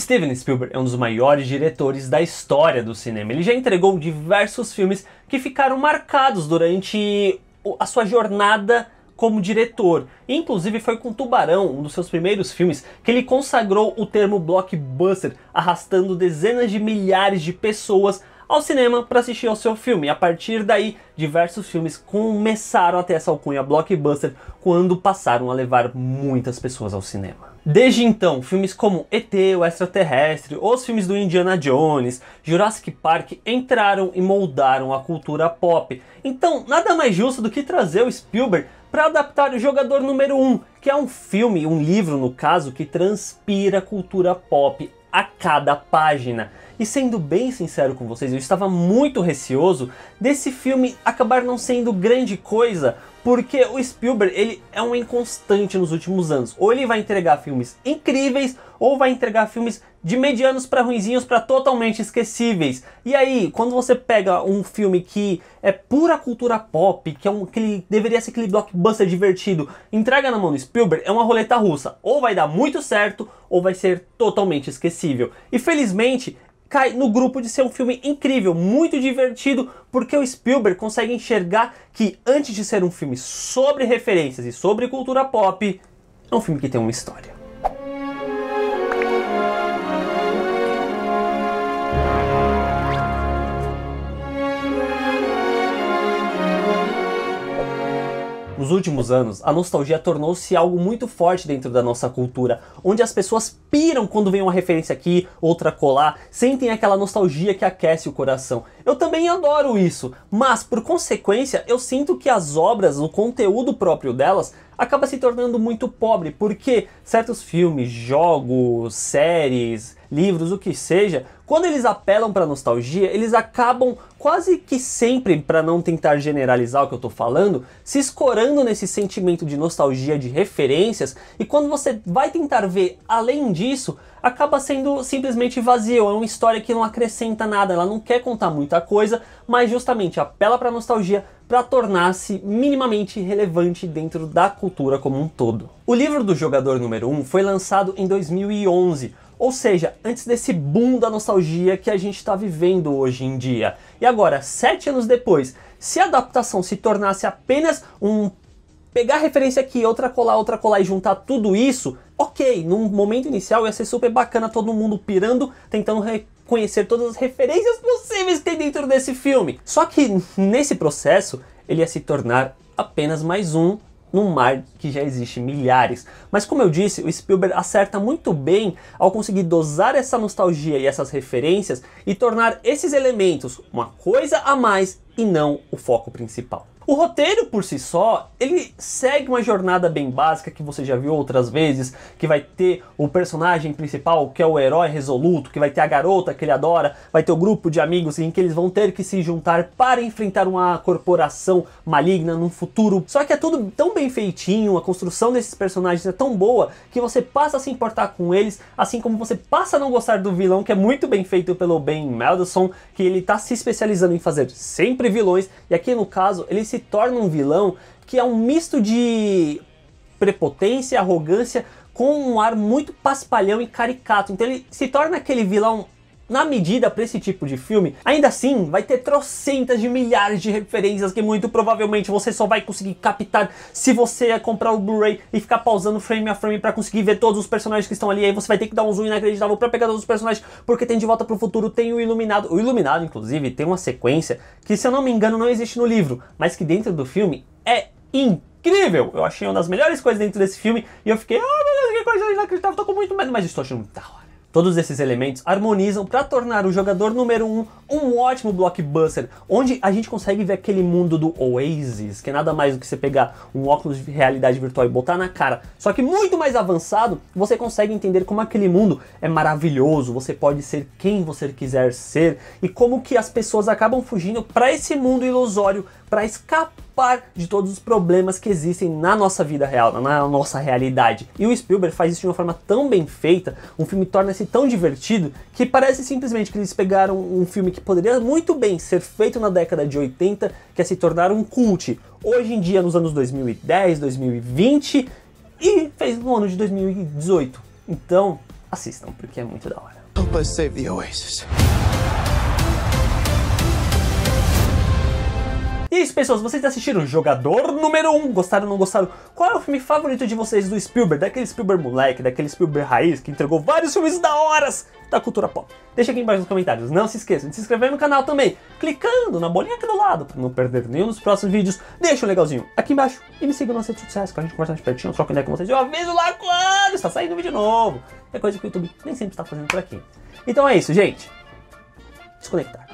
Steven Spielberg é um dos maiores diretores da história do cinema. Ele já entregou diversos filmes que ficaram marcados durante a sua jornada como diretor. Inclusive foi com Tubarão, um dos seus primeiros filmes, que ele consagrou o termo blockbuster, arrastando dezenas de milhares de pessoas ao cinema para assistir ao seu filme. E a partir daí, diversos filmes começaram a ter essa alcunha blockbuster quando passaram a levar muitas pessoas ao cinema. Desde então, filmes como ET, o Extraterrestre, os filmes do Indiana Jones, Jurassic Park entraram e moldaram a cultura pop. Então, nada mais justo do que trazer o Spielberg para adaptar o Jogador Número 1, que é um filme, um livro no caso, que transpira cultura pop a cada página. E sendo bem sincero com vocês, eu estava muito receoso desse filme acabar não sendo grande coisa porque o Spielberg, ele é um inconstante nos últimos anos. Ou ele vai entregar filmes incríveis, ou vai entregar filmes de medianos para ruinzinhos para totalmente esquecíveis. E aí, quando você pega um filme que é pura cultura pop, que é um que deveria ser aquele blockbuster divertido, entrega na mão do Spielberg, é uma roleta russa. Ou vai dar muito certo, ou vai ser totalmente esquecível. E felizmente, cai no grupo de ser um filme incrível, muito divertido, porque o Spielberg consegue enxergar que antes de ser um filme sobre referências e sobre cultura pop, é um filme que tem uma história. nos últimos anos, a nostalgia tornou-se algo muito forte dentro da nossa cultura, onde as pessoas piram quando vem uma referência aqui, outra colar, sentem aquela nostalgia que aquece o coração. Eu também adoro isso, mas por consequência eu sinto que as obras, o conteúdo próprio delas, acaba se tornando muito pobre, porque certos filmes, jogos, séries, livros, o que seja, quando eles apelam para nostalgia, eles acabam quase que sempre, para não tentar generalizar o que eu estou falando, se escorando nesse sentimento de nostalgia de referências, e quando você vai tentar ver além disso, acaba sendo simplesmente vazio, é uma história que não acrescenta nada, ela não quer contar muita coisa, mas justamente apela para nostalgia para tornar-se minimamente relevante dentro da cultura como um todo. O livro do jogador número 1 um foi lançado em 2011, ou seja, antes desse boom da nostalgia que a gente está vivendo hoje em dia. E agora, sete anos depois, se a adaptação se tornasse apenas um pegar referência aqui, outra colar, outra colar e juntar tudo isso, ok, num momento inicial ia ser super bacana todo mundo pirando, tentando reconhecer todas as referências possíveis que tem dentro desse filme. Só que nesse processo ele ia se tornar apenas mais um num mar que já existe milhares. Mas como eu disse, o Spielberg acerta muito bem ao conseguir dosar essa nostalgia e essas referências e tornar esses elementos uma coisa a mais e não o foco principal. O roteiro por si só, ele segue uma jornada bem básica que você já viu outras vezes, que vai ter o personagem principal, que é o herói resoluto, que vai ter a garota que ele adora, vai ter o grupo de amigos em que eles vão ter que se juntar para enfrentar uma corporação maligna num futuro. Só que é tudo tão bem feitinho, a construção desses personagens é tão boa que você passa a se importar com eles, assim como você passa a não gostar do vilão, que é muito bem feito pelo Ben Mendelsohn, que ele está se especializando em fazer sempre vilões, e aqui no caso ele se torna um vilão que é um misto de prepotência, arrogância, com um ar muito paspalhão e caricato. Então ele se torna aquele vilão na medida para esse tipo de filme, ainda assim vai ter trocentas de milhares de referências que muito provavelmente você só vai conseguir captar se você comprar o Blu-ray e ficar pausando frame a frame para conseguir ver todos os personagens que estão ali. Aí você vai ter que dar um zoom inacreditável para pegar todos os personagens, porque tem De Volta para o Futuro, tem o Iluminado. O Iluminado, inclusive, tem uma sequência que, se eu não me engano, não existe no livro, mas que dentro do filme é incrível Eu achei uma das melhores coisas dentro desse filme e eu fiquei, ah, oh, meu Deus, que coisa inacreditável, tô com muito medo, mas estou achando muito da hora. Todos esses elementos harmonizam para tornar o jogador número 1 um, um ótimo blockbuster, onde a gente consegue ver aquele mundo do Oasis, que é nada mais do que você pegar um óculos de realidade virtual e botar na cara, só que muito mais avançado, você consegue entender como aquele mundo é maravilhoso, você pode ser quem você quiser ser e como que as pessoas acabam fugindo para esse mundo ilusório para escapar par de todos os problemas que existem na nossa vida real, na nossa realidade. E o Spielberg faz isso de uma forma tão bem feita, um filme torna-se tão divertido, que parece simplesmente que eles pegaram um filme que poderia muito bem ser feito na década de 80, que é se tornar um cult. Hoje em dia, nos anos 2010, 2020 e fez no ano de 2018. Então, assistam, porque é muito da hora. Help us save the oasis. pessoas, vocês assistiram Jogador Número 1? Gostaram ou não gostaram? Qual é o filme favorito de vocês do Spielberg? Daquele Spielberg moleque, daquele Spielberg raiz que entregou vários filmes da horas da cultura pop. Deixa aqui embaixo nos comentários. Não se esqueçam de se inscrever no canal também, clicando na bolinha aqui do lado para não perder nenhum dos próximos vídeos. Deixa um legalzinho aqui embaixo e me siga nas redes sociais que a gente conversa mais pertinho, troca ideia com vocês. Eu aviso lá quando está saindo vídeo novo. É coisa que o YouTube nem sempre está fazendo por aqui. Então é isso, gente. Desconectar.